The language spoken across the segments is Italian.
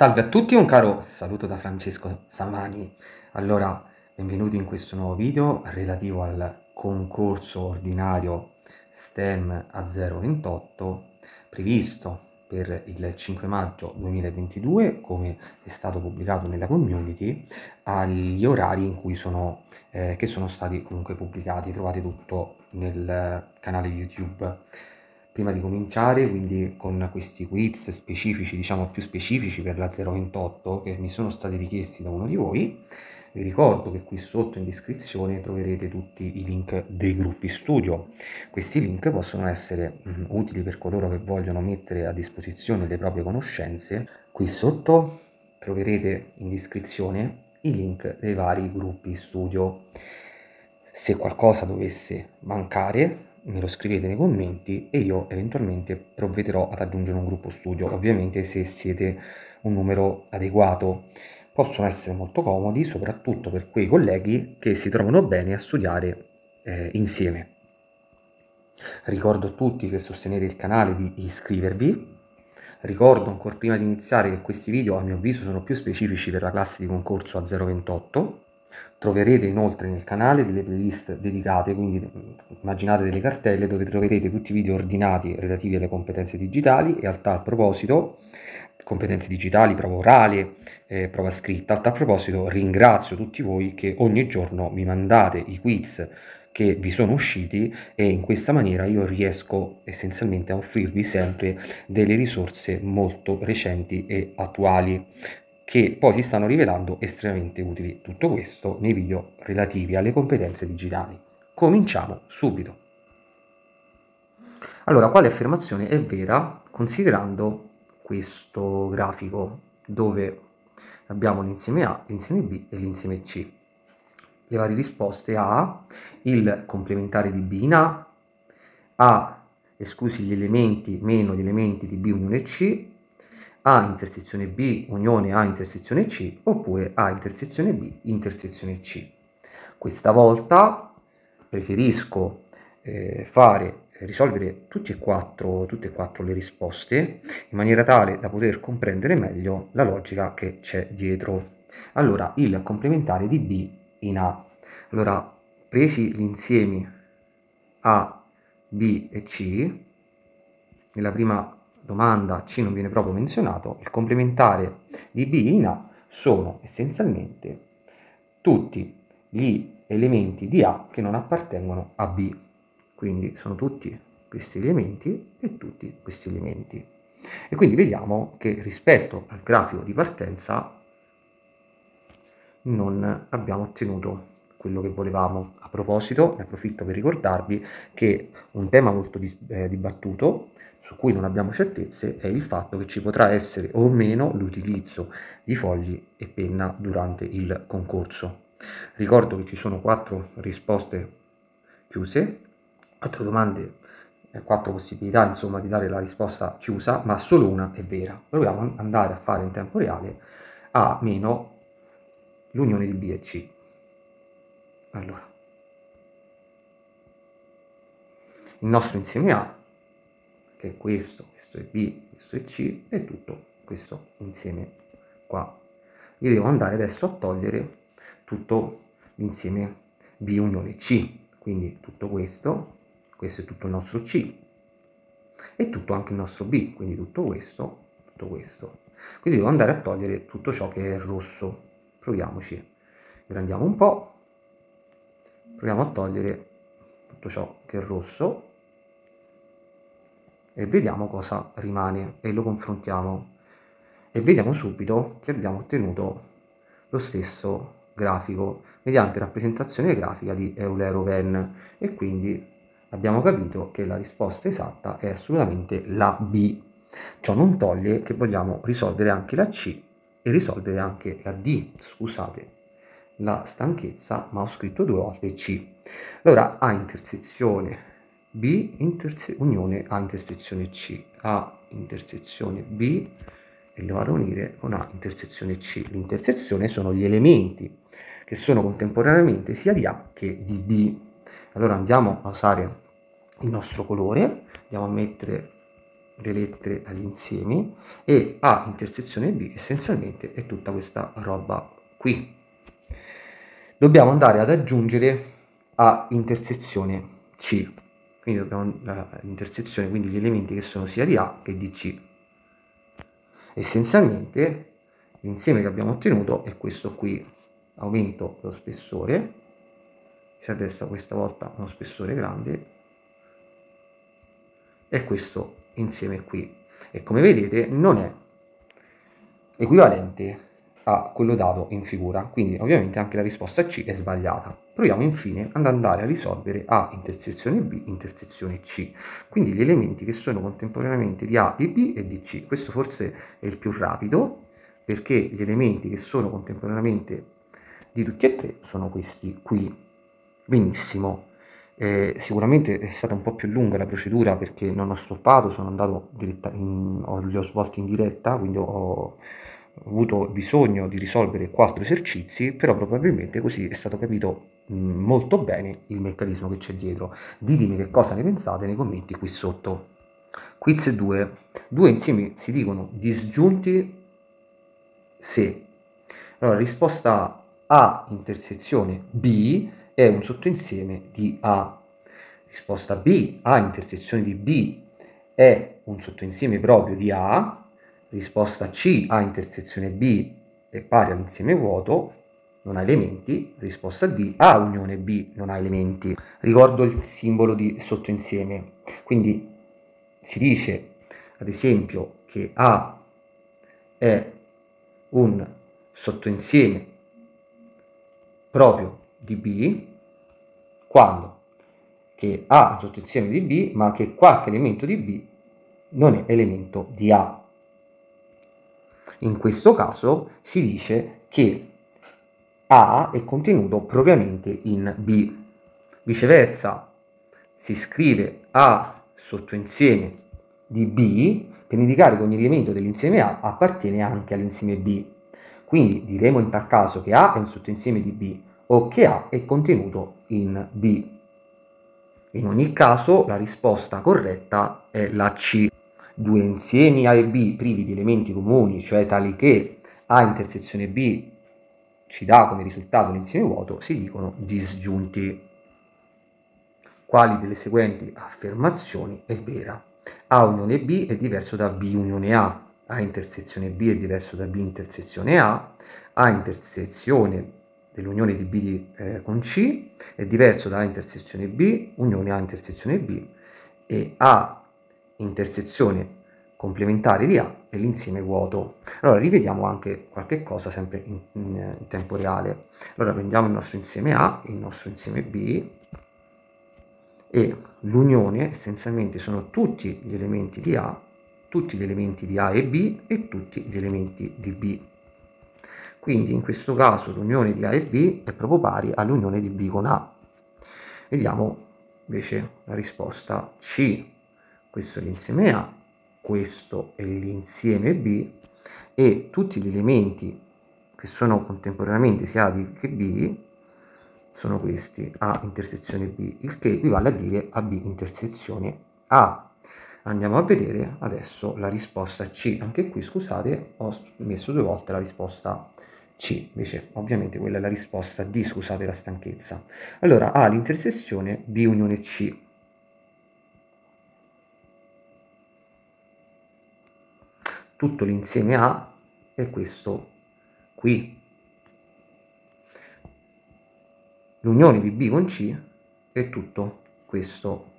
Salve a tutti, un caro saluto da Francesco Samani. Allora, benvenuti in questo nuovo video relativo al concorso ordinario STEM a 028 previsto per il 5 maggio 2022, come è stato pubblicato nella community, agli orari in cui sono, eh, che sono stati comunque pubblicati. Trovate tutto nel eh, canale YouTube prima di cominciare, quindi con questi quiz specifici, diciamo più specifici per la 028 che mi sono stati richiesti da uno di voi. Vi ricordo che qui sotto in descrizione troverete tutti i link dei gruppi studio. Questi link possono essere utili per coloro che vogliono mettere a disposizione le proprie conoscenze. Qui sotto troverete in descrizione i link dei vari gruppi studio. Se qualcosa dovesse mancare, me lo scrivete nei commenti e io eventualmente provvederò ad aggiungere un gruppo studio, ovviamente se siete un numero adeguato. Possono essere molto comodi soprattutto per quei colleghi che si trovano bene a studiare eh, insieme. Ricordo a tutti per sostenere il canale di iscrivervi. Ricordo ancora prima di iniziare che questi video a mio avviso sono più specifici per la classe di concorso a 028 Troverete inoltre nel canale delle playlist dedicate, quindi mm, immaginate delle cartelle dove troverete tutti i video ordinati relativi alle competenze digitali e al tal proposito, competenze digitali, prova orale, eh, prova scritta, a tal proposito ringrazio tutti voi che ogni giorno mi mandate i quiz che vi sono usciti e in questa maniera io riesco essenzialmente a offrirvi sempre delle risorse molto recenti e attuali che poi si stanno rivelando estremamente utili. Tutto questo nei video relativi alle competenze digitali. Cominciamo subito. Allora, quale affermazione è vera considerando questo grafico dove abbiamo l'insieme A, l'insieme B e l'insieme C? Le varie risposte A, il complementare di B in A, A esclusi gli elementi meno gli elementi di B unione C a intersezione B unione A intersezione C oppure A intersezione B intersezione C. Questa volta preferisco eh, fare, eh, risolvere tutte e, quattro, tutte e quattro le risposte in maniera tale da poter comprendere meglio la logica che c'è dietro. Allora, il complementare di B in A. Allora, presi gli insiemi A, B e C, nella prima domanda C non viene proprio menzionato, il complementare di B in A sono essenzialmente tutti gli elementi di A che non appartengono a B. Quindi sono tutti questi elementi e tutti questi elementi. E quindi vediamo che rispetto al grafico di partenza non abbiamo ottenuto quello che volevamo. A proposito, ne approfitto per ricordarvi che un tema molto dis- eh, dibattuto, su cui non abbiamo certezze, è il fatto che ci potrà essere o meno l'utilizzo di fogli e penna durante il concorso. Ricordo che ci sono quattro risposte chiuse, quattro domande, eh, quattro possibilità insomma di dare la risposta chiusa, ma solo una è vera. Proviamo ad andare a fare in tempo reale a meno l'unione di B e C. Allora, il nostro insieme A, che è questo, questo è B, questo è C, e tutto questo insieme qua. Io devo andare adesso a togliere tutto l'insieme B unione C, quindi tutto questo, questo è tutto il nostro C, e tutto anche il nostro B, quindi tutto questo, tutto questo. Quindi devo andare a togliere tutto ciò che è rosso. Proviamoci. Grandiamo un po' proviamo a togliere tutto ciò che è rosso e vediamo cosa rimane e lo confrontiamo e vediamo subito che abbiamo ottenuto lo stesso grafico mediante rappresentazione grafica di Eulero-Venn e quindi abbiamo capito che la risposta esatta è assolutamente la B. Ciò non toglie che vogliamo risolvere anche la C e risolvere anche la D, scusate, la stanchezza, ma ho scritto due volte C. Allora A intersezione B interse- unione A intersezione C, A intersezione B e lo vado a unire con A intersezione C. L'intersezione sono gli elementi che sono contemporaneamente sia di A che di B. Allora andiamo a usare il nostro colore, andiamo a mettere le lettere agli insiemi e A intersezione B essenzialmente è tutta questa roba qui dobbiamo andare ad aggiungere a intersezione C. Quindi dobbiamo eh, intersezione, quindi gli elementi che sono sia di A che di C. Essenzialmente l'insieme che abbiamo ottenuto è questo qui, aumento lo spessore, mi adesso questa volta uno spessore grande, e questo insieme qui. E come vedete non è equivalente a quello dato in figura. Quindi ovviamente anche la risposta C è sbagliata. Proviamo infine ad andare a risolvere A intersezione B intersezione C, quindi gli elementi che sono contemporaneamente di A, di B e di C. Questo forse è il più rapido perché gli elementi che sono contemporaneamente di tutti e tre sono questi qui. Benissimo, eh, sicuramente è stata un po' più lunga la procedura perché non ho stoppato, sono andato diretta in, ho, li ho svolti in diretta, quindi ho avuto bisogno di risolvere quattro esercizi, però probabilmente così è stato capito mm, molto bene il meccanismo che c'è dietro. Ditemi che cosa ne pensate nei commenti qui sotto. Quiz 2. Due insieme si dicono disgiunti se. Allora, risposta A, A intersezione B è un sottoinsieme di A. Risposta B, A intersezione di B è un sottoinsieme proprio di A risposta C A intersezione B è pari all'insieme vuoto, non ha elementi, risposta D A unione B non ha elementi. Ricordo il simbolo di sottoinsieme, quindi si dice ad esempio che A è un sottoinsieme proprio di B quando che A è un sottoinsieme di B ma che qualche elemento di B non è elemento di A in questo caso si dice che A è contenuto propriamente in B. Viceversa, si scrive A sottoinsieme di B per indicare che ogni elemento dell'insieme A appartiene anche all'insieme B. Quindi diremo in tal caso che A è un sottoinsieme di B o che A è contenuto in B. In ogni caso la risposta corretta è la C due insiemi A e B privi di elementi comuni, cioè tali che A intersezione B ci dà come risultato un insieme vuoto, si dicono disgiunti. Quali delle seguenti affermazioni è vera? A unione B è diverso da B unione A, A intersezione B è diverso da B intersezione A, A intersezione dell'unione di B eh, con C è diverso da A intersezione B, unione A intersezione B, e A intersezione complementare di A e l'insieme vuoto. Allora rivediamo anche qualche cosa sempre in, in, in tempo reale. Allora prendiamo il nostro insieme A, il nostro insieme B e l'unione essenzialmente sono tutti gli elementi di A, tutti gli elementi di A e B e tutti gli elementi di B. Quindi in questo caso l'unione di A e B è proprio pari all'unione di B con A. Vediamo invece la risposta C questo è l'insieme A, questo è l'insieme B e tutti gli elementi che sono contemporaneamente sia A che B sono questi A intersezione B, il che equivale a dire AB intersezione A. Andiamo a vedere adesso la risposta C. Anche qui, scusate, ho messo due volte la risposta C, invece ovviamente quella è la risposta D, scusate la stanchezza. Allora, A l'intersezione B unione C. tutto l'insieme A è questo qui. L'unione di B con C è tutto questo.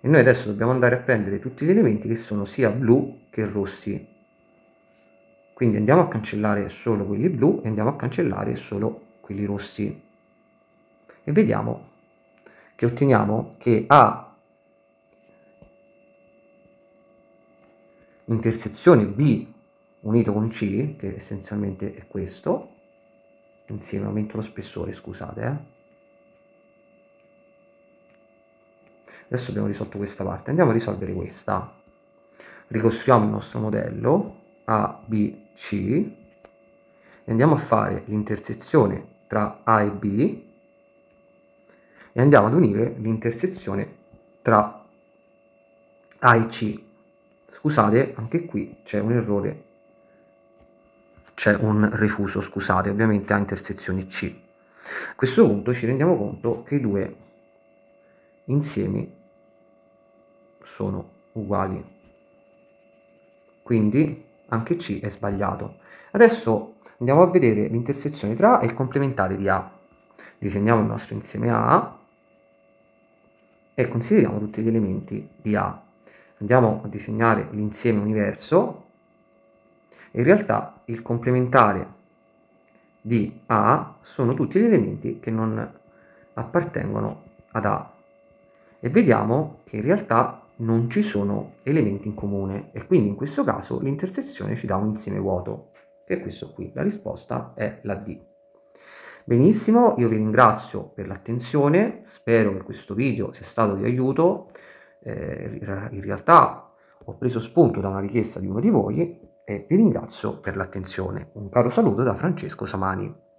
E noi adesso dobbiamo andare a prendere tutti gli elementi che sono sia blu che rossi. Quindi andiamo a cancellare solo quelli blu e andiamo a cancellare solo quelli rossi. E vediamo che otteniamo che A intersezione B unito con C, che essenzialmente è questo, insieme aumento lo spessore, scusate. Eh. Adesso abbiamo risolto questa parte, andiamo a risolvere questa. Ricostruiamo il nostro modello A, B, C e andiamo a fare l'intersezione tra A e B e andiamo ad unire l'intersezione tra A e C scusate anche qui c'è un errore c'è un rifuso scusate ovviamente a intersezioni C a questo punto ci rendiamo conto che i due insiemi sono uguali quindi anche C è sbagliato adesso andiamo a vedere l'intersezione tra A e il complementare di A disegniamo il nostro insieme A e consideriamo tutti gli elementi di A andiamo a disegnare l'insieme universo, in realtà il complementare di A sono tutti gli elementi che non appartengono ad A e vediamo che in realtà non ci sono elementi in comune e quindi in questo caso l'intersezione ci dà un insieme vuoto che è questo qui, la risposta è la D. Benissimo, io vi ringrazio per l'attenzione, spero che questo video sia stato di aiuto, eh, in realtà ho preso spunto da una richiesta di uno di voi e vi ringrazio per l'attenzione. Un caro saluto da Francesco Samani.